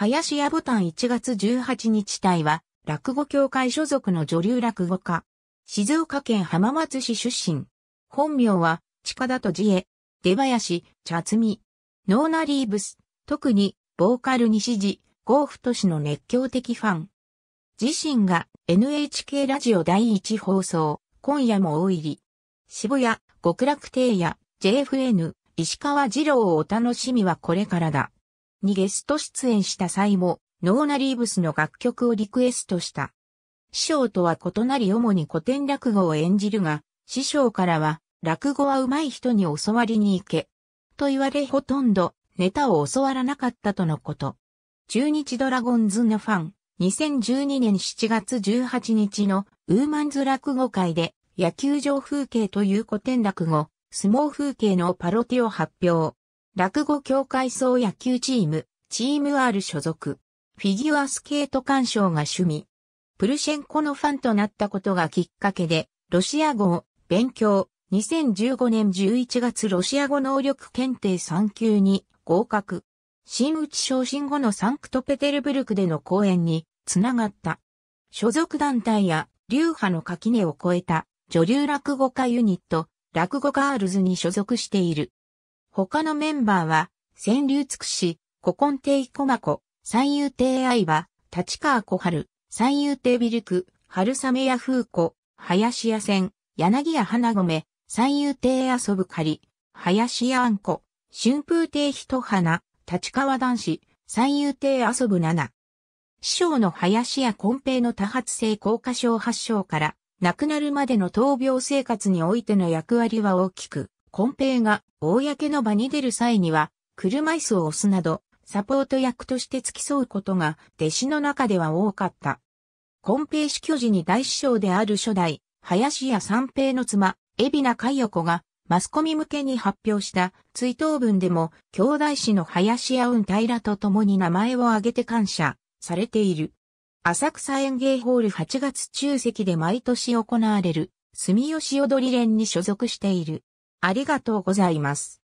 林家ボタン1月18日隊は、落語協会所属の女流落語家。静岡県浜松市出身。本名は、近田とじえ、出林、茶摘み。ノーナリーブス、特に、ボーカル西地、ゴーフト氏の熱狂的ファン。自身が NHK ラジオ第一放送、今夜も大入り。渋谷、極楽亭や JFN、石川二郎をお楽しみはこれからだ。にゲスト出演した際も、ノーナ・リーブスの楽曲をリクエストした。師匠とは異なり主に古典落語を演じるが、師匠からは、落語は上手い人に教わりに行け。と言われほとんど、ネタを教わらなかったとのこと。中日ドラゴンズのファン、2012年7月18日のウーマンズ落語会で、野球場風景という古典落語、相撲風景のパロティを発表。落語協会総野球チーム、チーム R 所属。フィギュアスケート鑑賞が趣味。プルシェンコのファンとなったことがきっかけで、ロシア語を勉強。2015年11月ロシア語能力検定3級に合格。新内昇進後のサンクトペテルブルクでの講演につながった。所属団体や流派の垣根を超えた女流落語家ユニット、落語ガールズに所属している。他のメンバーは、川柳つくし、古今亭小子、三遊亭愛は、立川小春、三遊亭ビルク、春雨屋風子、林屋線、柳屋花米、三遊亭遊ぶ狩り、林屋あんこ、春風亭一花、立川男子、三遊亭遊ぶ七。師匠の林家根平の多発性硬化症発症から、亡くなるまでの闘病生活においての役割は大きく、金平が公の場に出る際には、車椅子を押すなど、サポート役として付き添うことが弟子の中では多かった。金平死去時に大師匠である初代、林家三平の妻、海老名海代子が、マスコミ向けに発表した追悼文でも、兄弟子の林家雲平と共に名前を挙げて感謝されている。浅草園芸ホール8月中席で毎年行われる、住吉踊り連に所属している。ありがとうございます。